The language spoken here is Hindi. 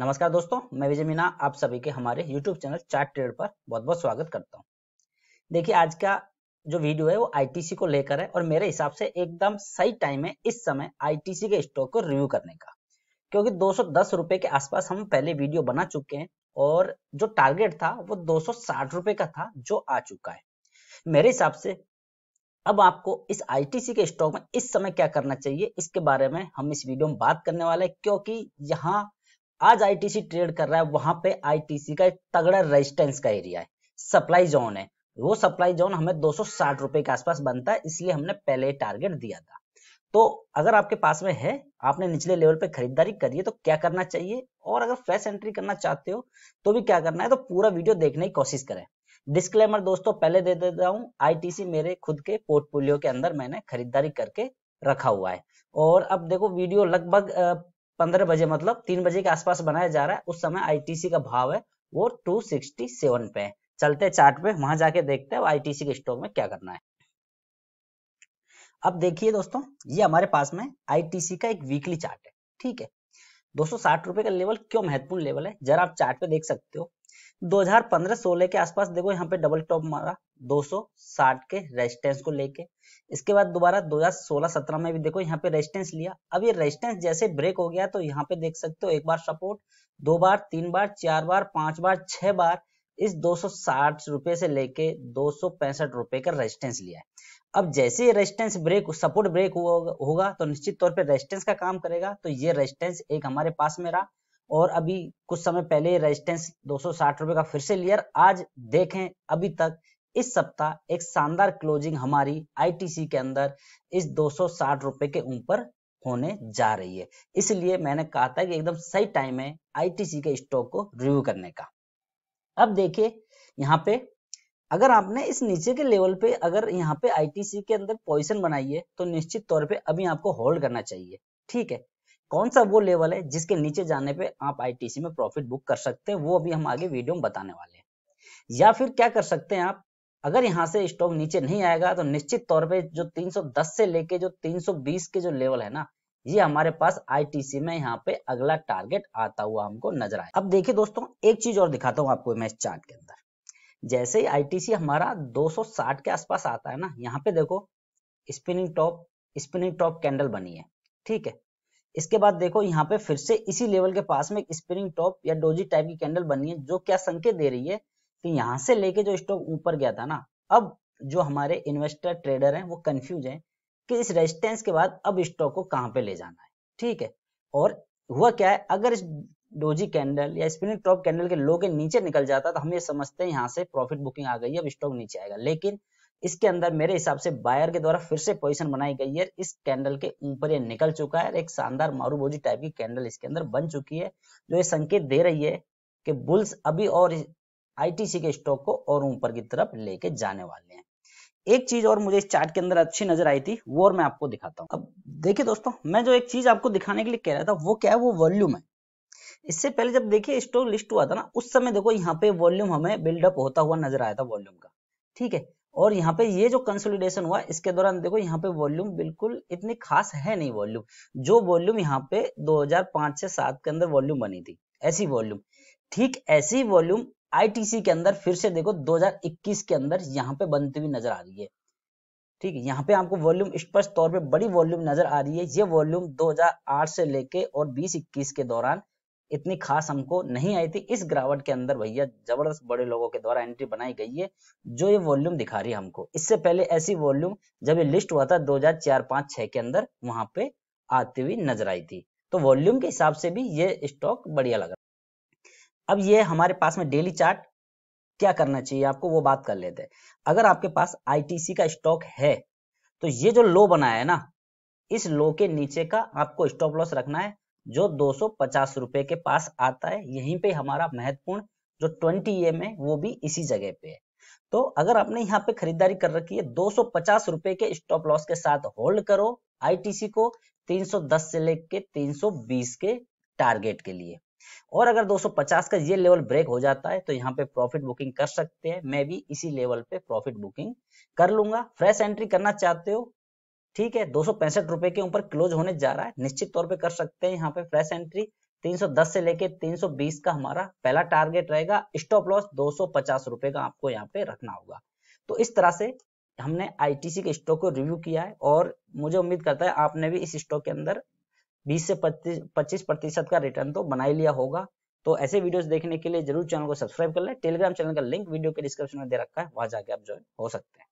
नमस्कार दोस्तों मैं विजय मीना आप सभी के हमारे YouTube चैनल चार्ट ट्रेड पर बहुत बहुत स्वागत करता हूं देखिए आज का जो वीडियो है वो आईटीसी को लेकर है और मेरे हिसाब से एकदम सही टाइम है इस समय आईटीसी के स्टॉक को रिव्यू करने का क्योंकि दो रुपए के आसपास हम पहले वीडियो बना चुके हैं और जो टारगेट था वो दो रुपए का था जो आ चुका है मेरे हिसाब से अब आपको इस आईटीसी के स्टॉक में इस समय क्या करना चाहिए इसके बारे में हम इस वीडियो में बात करने वाले हैं क्योंकि यहाँ आज आईटीसी ट्रेड कर रहा है वहां पे आईटीसी का एक तगड़ा रेजिस्टेंस का एरिया है सप्लाई जोन है वो सप्लाई जोन हमें दो सौ के आसपास बनता है इसलिए हमने पहले टारगेट दिया था तो अगर आपके पास में है आपने निचले लेवल पे खरीदारी करी है तो क्या करना चाहिए और अगर फ्रेश एंट्री करना चाहते हो तो भी क्या करना है तो पूरा वीडियो देखने की कोशिश करें डिस्क्लेमर दोस्तों पहले दे देता हूँ आईटीसी मेरे खुद के पोर्टफोलियो के अंदर मैंने खरीदारी करके रखा हुआ है और अब देखो वीडियो लगभग पंद्रह बजे मतलब तीन बजे के आसपास बनाया जा रहा है उस समय आईटीसी का भाव है वो टू सिक्सटी सेवन पे है चलते चार्ट पे वहां जाके देखते हैं आईटीसी के स्टॉक में क्या करना है अब देखिए दोस्तों ये हमारे पास में आईटीसी का एक वीकली चार्ट है ठीक है दो सौ का लेवल क्यों महत्वपूर्ण लेवल है जरा आप चार्ट पे देख सकते हो 2015-16 के आसपास देखो यहाँ पे डबल टॉप मारा 260 के रेजिस्टेंस को लेके इसके बाद दोबारा 2016-17 में भी देखो यहाँ पे रेजिस्टेंस लिया अब ये रेजिस्टेंस जैसे ब्रेक हो गया तो यहाँ पे देख सकते हो एक बार सपोर्ट दो बार तीन बार चार बार पांच बार छह बार इस दो रुपए से लेके दो रुपए का रेजिस्टेंस लिया है अब जैसे ही रेजिस्टेंस ब्रेक सपोर्ट ब्रेक होगा तो निश्चित तौर पर रेजिस्टेंस का काम करेगा तो ये रेजिस्टेंस एक हमारे पास में रहा और अभी कुछ समय पहले रेजिस्टेंस दो रुपए का फिर से लियर आज देखें अभी तक इस सप्ताह एक शानदार क्लोजिंग हमारी आईटीसी के अंदर इस दो रुपए के ऊपर होने जा रही है इसलिए मैंने कहा था कि एकदम सही टाइम है आईटीसी के स्टॉक को रिव्यू करने का अब देखिए यहाँ पे अगर आपने इस नीचे के लेवल पे अगर यहाँ पे आईटीसी के अंदर पोजिशन बनाई है तो निश्चित तौर पर अभी आपको होल्ड करना चाहिए ठीक है कौन सा वो लेवल है जिसके नीचे जाने पे आप आईटीसी में प्रॉफिट बुक कर सकते हैं वो अभी हम आगे वीडियो में बताने वाले हैं या फिर क्या कर सकते हैं आप अगर यहाँ से स्टॉक नीचे नहीं आएगा तो निश्चित तौर पे जो 310 से लेके जो 320 के जो लेवल है ना ये हमारे पास आई में यहाँ पे अगला टारगेट आता हुआ हमको नजर आए अब देखिए दोस्तों एक चीज और दिखाता हूँ आपको मैं इस चार्ट के अंदर जैसे ही आई हमारा 260 के आसपास आता है ना यहाँ पे देखो spinning top spinning top candle बनी है ठीक है इसके बाद देखो यहाँ पे फिर से इसी लेवल के पास में एक स्प्रिंग टॉप या डोजी टाइप की कैंडल बनी है जो क्या संकेत दे रही है कि यहाँ से लेके जो स्टॉक ऊपर गया था ना अब जो हमारे इन्वेस्टर ट्रेडर हैं वो कंफ्यूज हैं कि इस रेजिस्टेंस के बाद अब स्टॉक को कहाँ पे ले जाना है ठीक है और हुआ क्या है अगर इस डोजी कैंडल या स्प्रिंग टॉप कैंडल के लो के नीचे निकल जाता तो हम ये समझते हैं यहाँ से प्रॉफिट बुकिंग आ गई अब स्टॉक नीचे आएगा लेकिन इसके अंदर मेरे हिसाब से बायर के द्वारा फिर से पोजीशन बनाई गई है इस कैंडल के ऊपर ये निकल चुका है एक शानदार मारूबोजी टाइप की कैंडल इसके अंदर बन चुकी है जो ये संकेत दे रही है कि बुल्स अभी और आईटीसी के स्टॉक को और ऊपर की तरफ लेके जाने वाले हैं एक चीज और मुझे इस चार्ट के अंदर अच्छी नजर आई थी वो और मैं आपको दिखाता हूँ अब देखिए दोस्तों मैं जो एक चीज आपको दिखाने के लिए कह रहा था वो क्या है वो वॉल्यूम है इससे पहले जब देखिए स्टॉक लिस्ट हुआ था ना उस समय देखो यहाँ पे वॉल्यूम हमें बिल्डअप होता हुआ नजर आया था वॉल्यूम का ठीक है और यहाँ पे ये जो कंसोलिडेशन हुआ इसके दौरान देखो यहाँ पे वॉल्यूम बिल्कुल इतनी खास है नहीं वॉल्यूम जो वॉल्यूम यहाँ पे 2005 से 7 के अंदर वॉल्यूम बनी थी ऐसी वॉल्यूम ठीक ऐसी वॉल्यूम आईटीसी के अंदर फिर से देखो 2021 के अंदर यहाँ पे बनती हुई नजर आ रही है ठीक है यहाँ पे आपको वॉल्यूम स्पष्ट तौर पर बड़ी वॉल्यूम नजर आ रही है ये वॉल्यूम दो से लेके और बीस के दौरान इतनी खास हमको नहीं आई थी इस गिरावट के अंदर भैया जबरदस्त बड़े लोगों के द्वारा एंट्री बनाई गई है जो ये वॉल्यूम दिखा रही है हमको इससे पहले ऐसी वॉल्यूम जब ये लिस्ट हुआ था दो हजार चार पांच छह के अंदर वहां पे आती हुई नजर आई थी तो वॉल्यूम के हिसाब से भी ये स्टॉक बढ़िया लग रहा अब ये हमारे पास में डेली चार्ट क्या करना चाहिए आपको वो बात कर लेते हैं अगर आपके पास आईटीसी का स्टॉक है तो ये जो लो बनाया है ना इस लो के नीचे का आपको स्टॉप लॉस रखना है जो दो रुपए के पास आता है यहीं पे हमारा महत्वपूर्ण जो ट्वेंटी एम है वो भी इसी जगह पे है तो अगर आपने यहाँ पे खरीदारी कर रखी है दो रुपए के स्टॉप लॉस के साथ होल्ड करो आईटीसी को 310 से लेके 320 के टारगेट के लिए और अगर 250 का ये लेवल ब्रेक हो जाता है तो यहाँ पे प्रॉफिट बुकिंग कर सकते हैं मैं भी इसी लेवल पे प्रॉफिट बुकिंग कर लूंगा फ्रेश एंट्री करना चाहते हो ठीक है दो रुपए के ऊपर क्लोज होने जा रहा है निश्चित तौर पे कर सकते हैं यहाँ पे फ्रेश एंट्री 310 से लेके 320 का हमारा पहला टारगेट रहेगा स्टॉप लॉस दो रुपए का आपको यहाँ पे रखना होगा तो इस तरह से हमने आईटीसी के स्टॉक को रिव्यू किया है और मुझे उम्मीद करता है आपने भी इस स्टॉक के अंदर 20 से 25 प्रतिशत का रिटर्न तो बना ही लिया होगा तो ऐसे वीडियोस देखने के लिए जरूर चैनल को सब्सक्राइब कर लें टेलीग्राम चैनल का लिंक वीडियो के डिस्क्रिप्शन में दे रखा है वहां जाके आप ज्वाइन हो सकते हैं